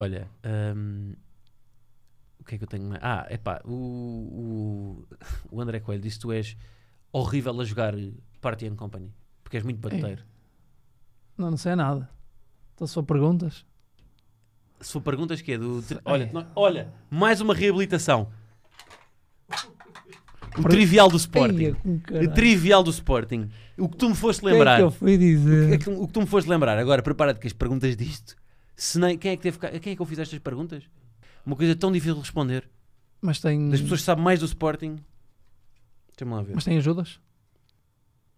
Olha, um, o que é que eu tenho mais? Ah, é pá, o, o, o André Coelho disse: Tu és horrível a jogar Party and Company porque és muito é. bateiro. Não, não sei nada. Então, só perguntas. Se for perguntas, que é do. É. Olha, não... olha, mais uma reabilitação. O Por... trivial do Sporting. Eia, o trivial do Sporting. O que tu me foste lembrar. Que é que o, é que, o que tu me foste lembrar. Agora, prepara-te que as perguntas disto se nem, quem é que teve Quem é que eu fiz estas perguntas? Uma coisa tão difícil de responder. Mas tem. Das pessoas que sabem mais do Sporting. tem me lá ver. Mas tem ajudas?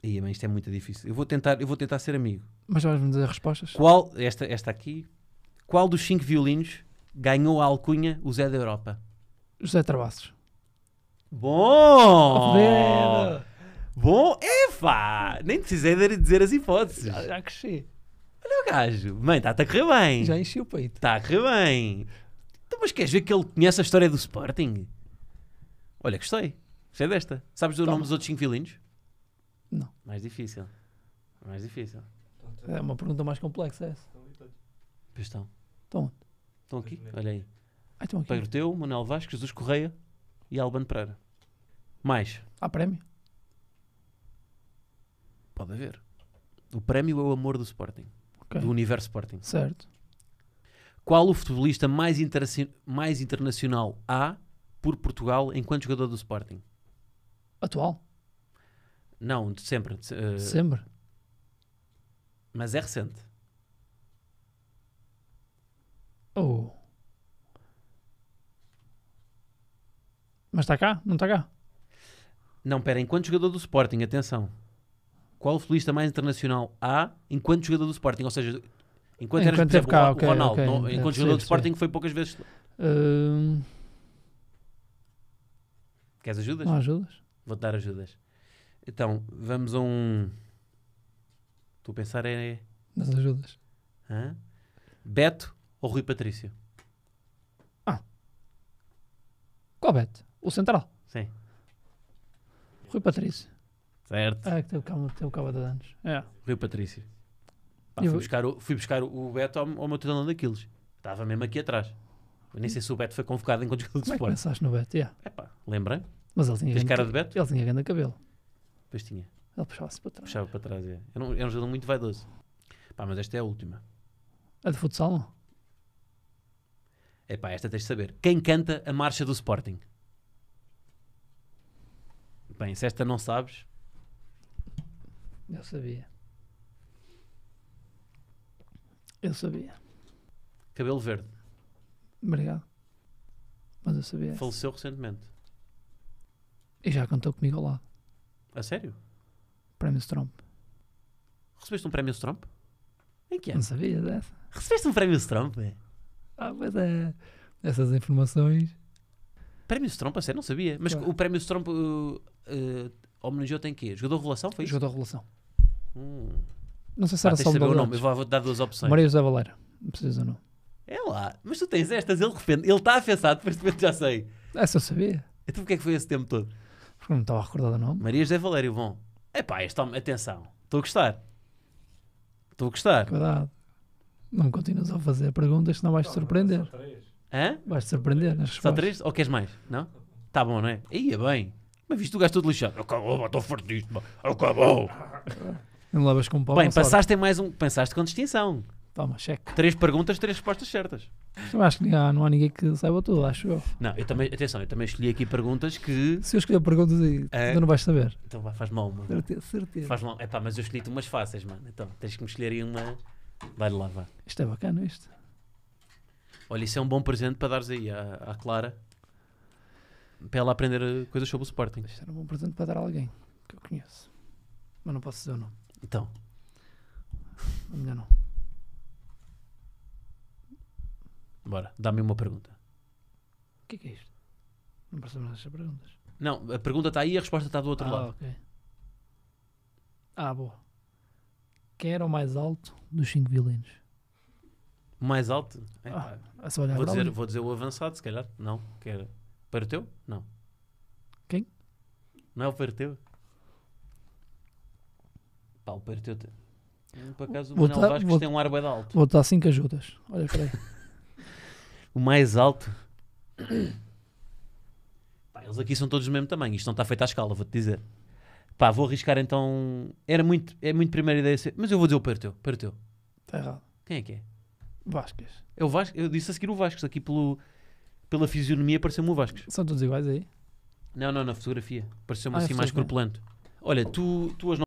e mas isto é muito difícil. Eu vou tentar, eu vou tentar ser amigo. Mas vais-me dizer respostas? Qual, esta, esta aqui, qual dos cinco violinos ganhou a alcunha o Zé da Europa? José Travassos. Bom! Bom! Epá! Nem precisei de dizer as hipóteses. Já, já cresci gajo. Mãe, está-te a correr bem. Já enchi o peito. Está a correr bem. Então, mas queres ver que ele conhece a história do Sporting? Olha, gostei. Gostei desta. Sabes o Toma. nome dos outros 5 vilinhos? Não. Mais difícil. Mais difícil. É uma pergunta mais complexa essa. Pois estão. Estão onde? Estão aqui? Olha aí. Ah, estão aqui. Pedro Teu, Manuel Vasco, Jesus Correia e Albano Pereira. Mais. Há prémio? Pode haver. O prémio é o amor do Sporting okay. do universo Sporting. Certo. Qual o futebolista mais, mais internacional há por Portugal enquanto jogador do Sporting? Atual? Não, de sempre. De, uh, sempre. Mas é recente. Oh. Mas está cá? Não está cá? Não, pera, enquanto jogador do Sporting, atenção qual futebolista mais internacional há enquanto jogador do Sporting? Ou seja, enquanto, enquanto eras, cá, o, Ronaldo, okay, não, enquanto jogador do Sporting foi poucas vezes... Hum. Queres ajudas? Não ajudas. Vou-te dar ajudas. Então, vamos a um... Estou a pensar é... Nas ajudas. Hã? Beto ou Rui Patrício? Ah. Qual Beto? O Central? Sim. Rui Patrício. Certo. Ah, que teve o cabo de anos. É. Rio Patrício. Pá, fui, buscar o, fui buscar o Beto ao, ao meu treinador daqueles. Estava mesmo aqui atrás. nem sei se o Beto foi convocado enquanto jogador de Como é que pensaste no Beto? Yeah. Epá, lembra Mas ele tinha Tens cara de Beto? Ele tinha grande cabelo. pois tinha. Ele puxava-se para trás. Puxava para trás. É. Era, um, era um jogador muito vaidoso. Pá, mas esta é a última. É de futsal, é Epá, esta tens de saber. Quem canta a marcha do Sporting? Bem, se esta não sabes, eu sabia. Eu sabia. Cabelo verde. Obrigado. Mas eu sabia. Faleceu recentemente. E já cantou comigo ao lado. A sério? Prémio Trump. Recebeste um prémio Trump? Em que ano? É? Não sabia dessa. Recebeste um prémio Trump? É? Ah, pois é. Essas informações. Prémio Trump, a sério, não sabia. Mas claro. o prémio Trump uh, uh, homenageou tem quê? Jogador de relação? Foi isso? Jogador de relação. Hum. Não sei se era ah, só o nome. Eu vou, vou dar duas opções. Maria José Valera. Não precisa não. É lá. Mas tu tens estas, ele repente. Ele está a pensar, depois de repente já sei. Essa eu sabia. Então porquê é que foi esse tempo todo? Porque não estava a recordar o nome. Maria José Valério Bom. Epá, este atenção. Estou a gostar. Estou a gostar. Cuidado. Não continuas a fazer perguntas, senão vais-te surpreender. Só três. Hã? Vais-te surpreender nas respostas. Só três? Ou queres mais? Não? Tá bom, não é? Ia bem. Mas viste o gajo todo lixado. Acabou, estou fartíssimo. Acabou. Não levas com pau. Bem, passaste em mais um. Pensaste com distinção. Toma, cheque. Três perguntas, três respostas certas. Eu acho que não, não há ninguém que saiba tudo, acho eu. Não, eu também, atenção, eu também escolhi aqui perguntas que. Se eu escolher perguntas aí, é... tu não vais saber. Então faz mal, mano. Certeza, certeza. Faz mal. É pá, mas eu escolhi-te umas fáceis, mano. Então tens que me escolher aí uma. Vai lá, vá. Isto é bacana, isto. Olha, isso é um bom presente para dares aí à, à Clara para ela aprender coisas sobre o Sporting. Isto era um bom presente para dar a alguém que eu conheço, mas não posso dizer o nome. Então. Ainda não. Bora, dá-me uma pergunta. O que é, que é isto? Não percebo nada destas perguntas. Não, a pergunta está aí e a resposta está do outro ah, lado. Okay. Ah, boa. Quem era o mais alto dos cinco violinos? O mais alto? É, ah, é olhar vou, dizer, vou dizer o avançado, se calhar. Não, que era. Para o teu? Não. Quem? Não é o para o teu? Pá, o partiu -te. Hum, por acaso o vou Manuel tá, tem um ar bem alto. Vou estar 5 ajudas. Olha para aí. o mais alto. Pá, eles aqui são todos do mesmo tamanho. Isto não está feito à escala, vou-te dizer. Pá, vou arriscar então. Era muito, é muito primeira ideia. Ser... Mas eu vou dizer o Perteu. teu. Está errado. Quem é que é? Vasquez. É o Eu disse a seguir o Vasco Aqui pelo, pela fisionomia pareceu-me o Vasco. São todos iguais aí? Não, não, na fotografia. Pareceu-me ah, é assim mais corpulento. Olha, tu, tu hoje